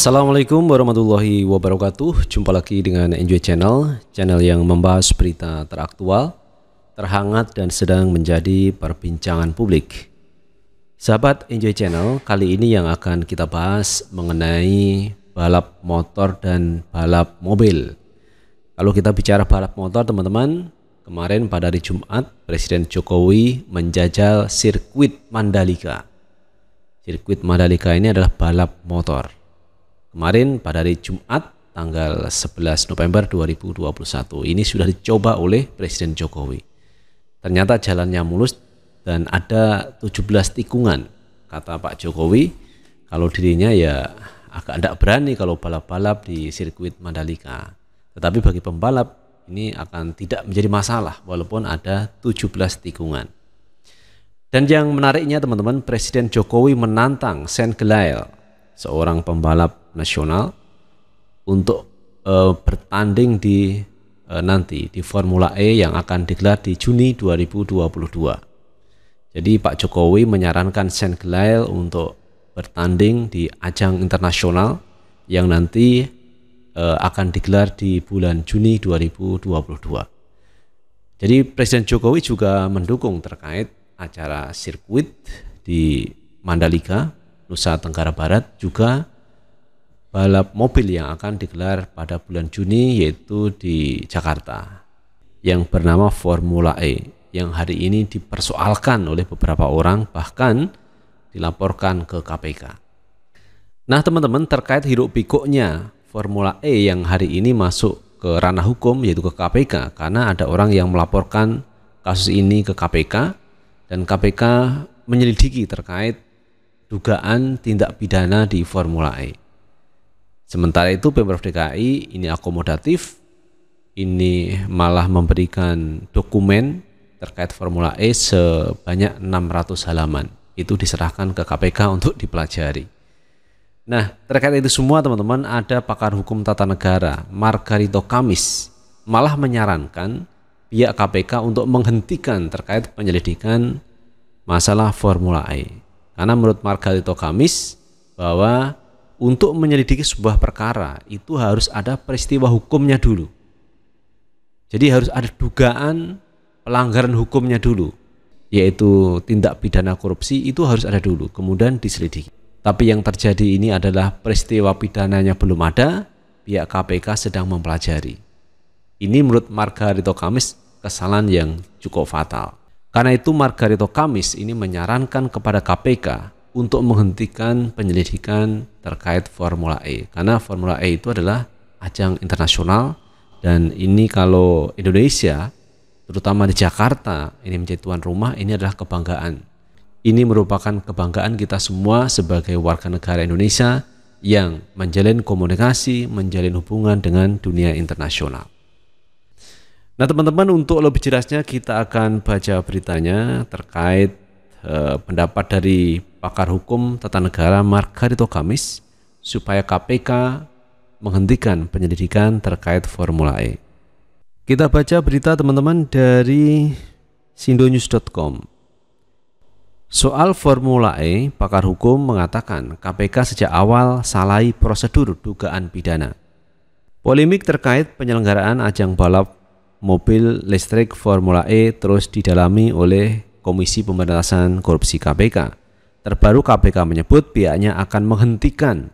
Assalamualaikum warahmatullahi wabarakatuh. Jumpa lagi dengan Enjoy Channel, channel yang membahas berita teraktual, terhangat dan sedang menjadi perbincangan publik. Sahabat Enjoy Channel, kali ini yang akan kita bahas mengenai balap motor dan balap mobil. Kalau kita bicara balap motor, teman-teman, kemarin pada hari Jumat, Presiden Jokowi menjajal sirkuit Mandalika. Sirkuit Mandalika ini adalah balap motor kemarin pada hari Jumat tanggal 11 November 2021 ini sudah dicoba oleh Presiden Jokowi. Ternyata jalannya mulus dan ada 17 tikungan kata Pak Jokowi kalau dirinya ya agak tidak berani kalau balap-balap di sirkuit Mandalika. Tetapi bagi pembalap ini akan tidak menjadi masalah walaupun ada 17 tikungan. Dan yang menariknya teman-teman, Presiden Jokowi menantang Sen Gelael, seorang pembalap nasional untuk uh, bertanding di uh, nanti di Formula E yang akan digelar di Juni 2022. Jadi Pak Jokowi menyarankan Saint Gilles untuk bertanding di ajang internasional yang nanti uh, akan digelar di bulan Juni 2022. Jadi Presiden Jokowi juga mendukung terkait acara sirkuit di Mandalika, Nusa Tenggara Barat juga balap mobil yang akan digelar pada bulan Juni yaitu di Jakarta yang bernama Formula E yang hari ini dipersoalkan oleh beberapa orang bahkan dilaporkan ke KPK. Nah teman-teman terkait hiruk pikuknya Formula E yang hari ini masuk ke ranah hukum yaitu ke KPK karena ada orang yang melaporkan kasus ini ke KPK dan KPK menyelidiki terkait dugaan tindak pidana di Formula E. Sementara itu Pemprov DKI ini akomodatif, ini malah memberikan dokumen terkait Formula E sebanyak 600 halaman. Itu diserahkan ke KPK untuk dipelajari. Nah, terkait itu semua teman-teman ada pakar hukum tata negara Margarito Kamis malah menyarankan pihak KPK untuk menghentikan terkait penyelidikan masalah Formula E. Karena menurut Margarito Kamis bahwa untuk menyelidiki sebuah perkara itu harus ada peristiwa hukumnya dulu. Jadi harus ada dugaan pelanggaran hukumnya dulu, yaitu tindak pidana korupsi itu harus ada dulu, kemudian diselidiki. Tapi yang terjadi ini adalah peristiwa pidananya belum ada, pihak KPK sedang mempelajari. Ini menurut Margarito Kamis kesalahan yang cukup fatal. Karena itu Margarito Kamis ini menyarankan kepada KPK untuk menghentikan penyelidikan terkait Formula E karena Formula E itu adalah ajang internasional dan ini kalau Indonesia terutama di Jakarta ini menjadi tuan rumah ini adalah kebanggaan. Ini merupakan kebanggaan kita semua sebagai warga negara Indonesia yang menjalin komunikasi, menjalin hubungan dengan dunia internasional. Nah, teman-teman, untuk lebih jelasnya kita akan baca beritanya terkait eh, pendapat dari pakar hukum tata negara Margarito Kamis supaya KPK menghentikan penyelidikan terkait Formula E. Kita baca berita teman-teman dari sindonews.com. Soal Formula E, pakar hukum mengatakan KPK sejak awal salahi prosedur dugaan pidana. Polemik terkait penyelenggaraan ajang balap mobil listrik Formula E terus didalami oleh Komisi Pemberantasan Korupsi KPK. Terbaru KPK menyebut pihaknya akan menghentikan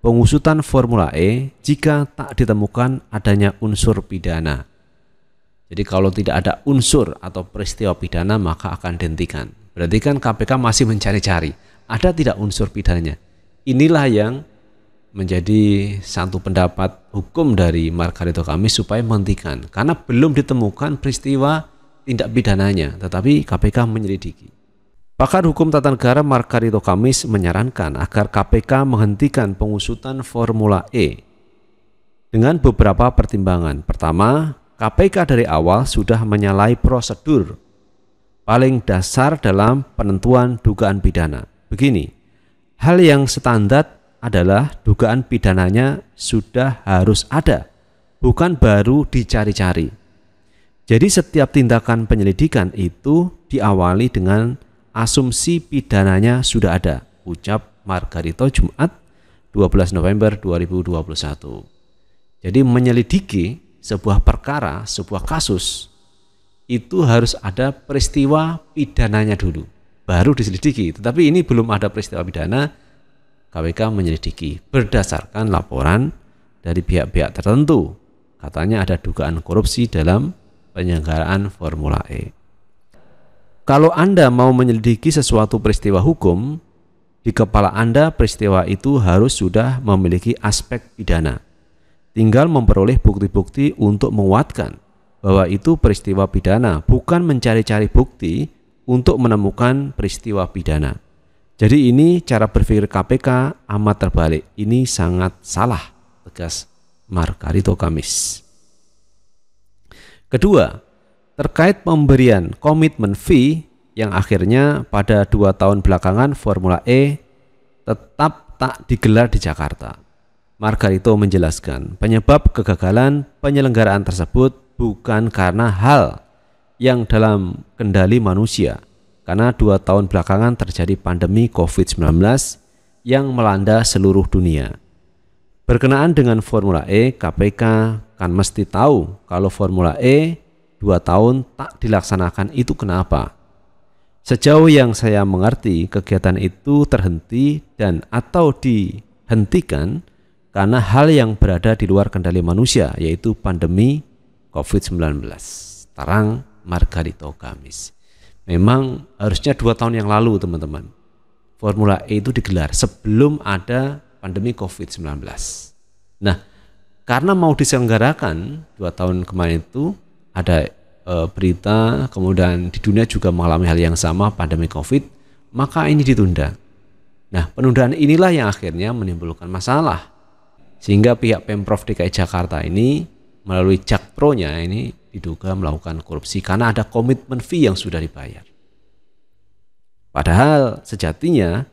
pengusutan Formula E jika tak ditemukan adanya unsur pidana. Jadi kalau tidak ada unsur atau peristiwa pidana maka akan dihentikan. Berarti kan KPK masih mencari-cari, ada tidak unsur pidananya. Inilah yang menjadi satu pendapat hukum dari Margarito kami supaya menghentikan karena belum ditemukan peristiwa tindak pidananya, tetapi KPK menyelidiki. Pakar Hukum Tata Negara Markarito Kamis menyarankan agar KPK menghentikan pengusutan Formula E dengan beberapa pertimbangan. Pertama, KPK dari awal sudah menyalahi prosedur paling dasar dalam penentuan dugaan pidana. Begini, hal yang standar adalah dugaan pidananya sudah harus ada, bukan baru dicari-cari. Jadi setiap tindakan penyelidikan itu diawali dengan asumsi pidananya sudah ada, ucap Margarito Jumat 12 November 2021. Jadi menyelidiki sebuah perkara, sebuah kasus itu harus ada peristiwa pidananya dulu, baru diselidiki. Tetapi ini belum ada peristiwa pidana, KPK menyelidiki berdasarkan laporan dari pihak-pihak tertentu. Katanya ada dugaan korupsi dalam penyelenggaraan Formula E. Kalau Anda mau menyelidiki sesuatu peristiwa hukum, di kepala Anda peristiwa itu harus sudah memiliki aspek pidana. Tinggal memperoleh bukti-bukti untuk menguatkan bahwa itu peristiwa pidana, bukan mencari-cari bukti untuk menemukan peristiwa pidana. Jadi ini cara berpikir KPK amat terbalik. Ini sangat salah, tegas Margarito Kamis. Kedua, terkait pemberian komitmen fee yang akhirnya pada dua tahun belakangan Formula E tetap tak digelar di Jakarta. Margarito menjelaskan penyebab kegagalan penyelenggaraan tersebut bukan karena hal yang dalam kendali manusia, karena dua tahun belakangan terjadi pandemi COVID-19 yang melanda seluruh dunia. Berkenaan dengan Formula E, KPK kan mesti tahu kalau Formula E dua tahun tak dilaksanakan itu kenapa? Sejauh yang saya mengerti, kegiatan itu terhenti dan atau dihentikan karena hal yang berada di luar kendali manusia, yaitu pandemi COVID-19. Tarang Margarito Kamis. Memang harusnya dua tahun yang lalu teman-teman. Formula E itu digelar sebelum ada pandemi COVID-19. Nah, karena mau diselenggarakan dua tahun kemarin itu, ada e, berita kemudian di dunia juga mengalami hal yang sama pandemi Covid, maka ini ditunda. Nah, penundaan inilah yang akhirnya menimbulkan masalah. Sehingga pihak Pemprov DKI Jakarta ini melalui Jakpro-nya ini diduga melakukan korupsi karena ada komitmen fee yang sudah dibayar. Padahal sejatinya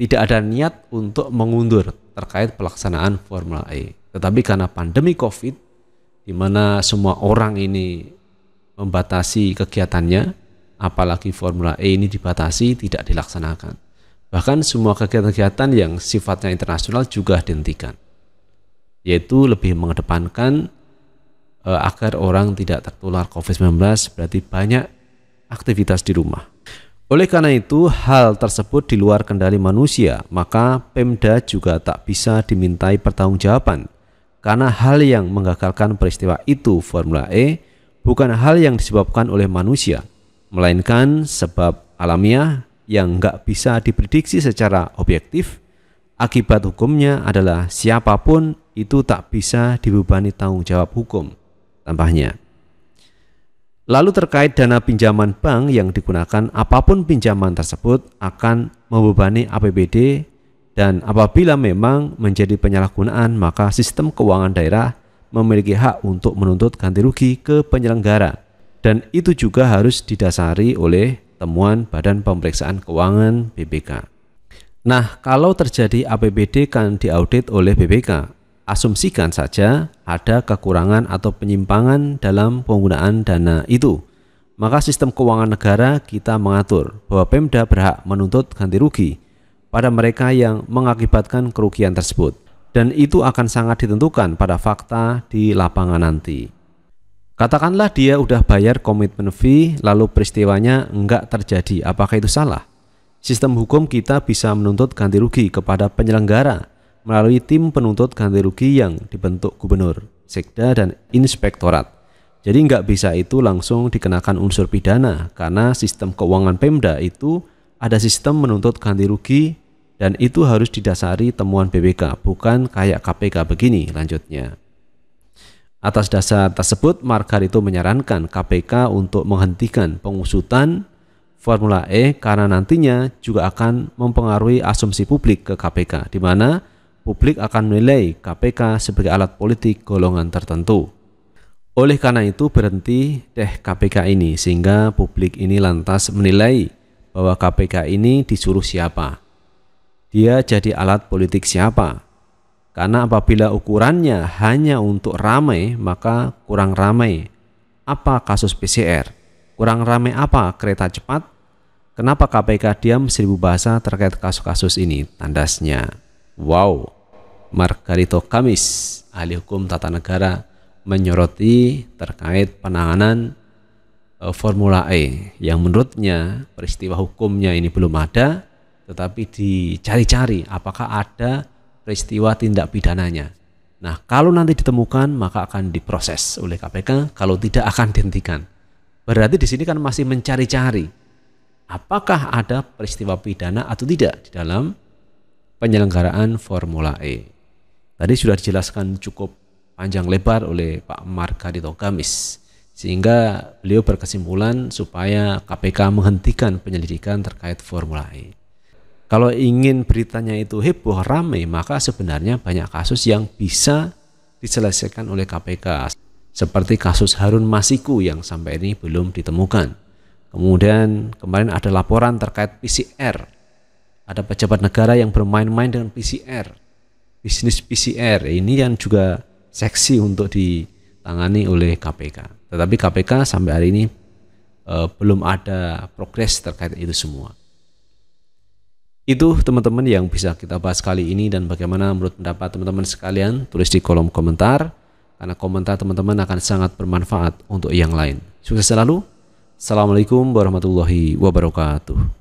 tidak ada niat untuk mengundur terkait pelaksanaan Formula E. Tetapi karena pandemi Covid di mana semua orang ini membatasi kegiatannya, apalagi Formula E ini dibatasi tidak dilaksanakan. Bahkan semua kegiatan-kegiatan yang sifatnya internasional juga dihentikan. Yaitu lebih mengedepankan e, agar orang tidak tertular COVID-19 berarti banyak aktivitas di rumah. Oleh karena itu, hal tersebut di luar kendali manusia, maka Pemda juga tak bisa dimintai pertanggungjawaban karena hal yang menggagalkan peristiwa itu formula E bukan hal yang disebabkan oleh manusia, melainkan sebab alamiah yang nggak bisa diprediksi secara objektif. Akibat hukumnya adalah siapapun itu tak bisa dibebani tanggung jawab hukum, tambahnya. Lalu terkait dana pinjaman bank yang digunakan, apapun pinjaman tersebut akan membebani APBD dan apabila memang menjadi penyalahgunaan, maka sistem keuangan daerah memiliki hak untuk menuntut ganti rugi ke penyelenggara. Dan itu juga harus didasari oleh temuan Badan Pemeriksaan Keuangan BPK. Nah, kalau terjadi APBD kan diaudit oleh BPK, asumsikan saja ada kekurangan atau penyimpangan dalam penggunaan dana itu. Maka sistem keuangan negara kita mengatur bahwa Pemda berhak menuntut ganti rugi pada mereka yang mengakibatkan kerugian tersebut. Dan itu akan sangat ditentukan pada fakta di lapangan nanti. Katakanlah dia udah bayar komitmen fee, lalu peristiwanya enggak terjadi. Apakah itu salah? Sistem hukum kita bisa menuntut ganti rugi kepada penyelenggara melalui tim penuntut ganti rugi yang dibentuk gubernur, sekda, dan inspektorat. Jadi enggak bisa itu langsung dikenakan unsur pidana karena sistem keuangan Pemda itu ada sistem menuntut ganti rugi dan itu harus didasari temuan BPK, bukan kayak KPK begini lanjutnya. Atas dasar tersebut, Margarito menyarankan KPK untuk menghentikan pengusutan Formula E karena nantinya juga akan mempengaruhi asumsi publik ke KPK, di mana publik akan menilai KPK sebagai alat politik golongan tertentu. Oleh karena itu berhenti deh KPK ini sehingga publik ini lantas menilai bahwa KPK ini disuruh siapa. Dia jadi alat politik siapa. Karena apabila ukurannya hanya untuk ramai, maka kurang ramai. Apa kasus PCR? Kurang ramai apa kereta cepat? Kenapa KPK diam seribu bahasa terkait kasus-kasus ini? Tandasnya. Wow. Margarito Kamis, ahli hukum tata negara, menyoroti terkait penanganan Eh, formula E yang menurutnya peristiwa hukumnya ini belum ada tetapi dicari-cari apakah ada peristiwa tindak pidananya. Nah, kalau nanti ditemukan maka akan diproses oleh KPK, kalau tidak akan dihentikan. Berarti di sini kan masih mencari-cari apakah ada peristiwa pidana atau tidak di dalam penyelenggaraan Formula E. Tadi sudah dijelaskan cukup panjang lebar oleh Pak Margarito Gamis sehingga beliau berkesimpulan supaya KPK menghentikan penyelidikan terkait Formula E. Kalau ingin beritanya itu heboh ramai, maka sebenarnya banyak kasus yang bisa diselesaikan oleh KPK. Seperti kasus Harun Masiku yang sampai ini belum ditemukan. Kemudian kemarin ada laporan terkait PCR. Ada pejabat negara yang bermain-main dengan PCR. Bisnis PCR ini yang juga seksi untuk ditangani oleh KPK. Tetapi KPK sampai hari ini e, belum ada progres terkait itu semua. Itu teman-teman yang bisa kita bahas kali ini dan bagaimana menurut pendapat teman-teman sekalian tulis di kolom komentar karena komentar teman-teman akan sangat bermanfaat untuk yang lain. Sukses selalu. Assalamualaikum warahmatullahi wabarakatuh.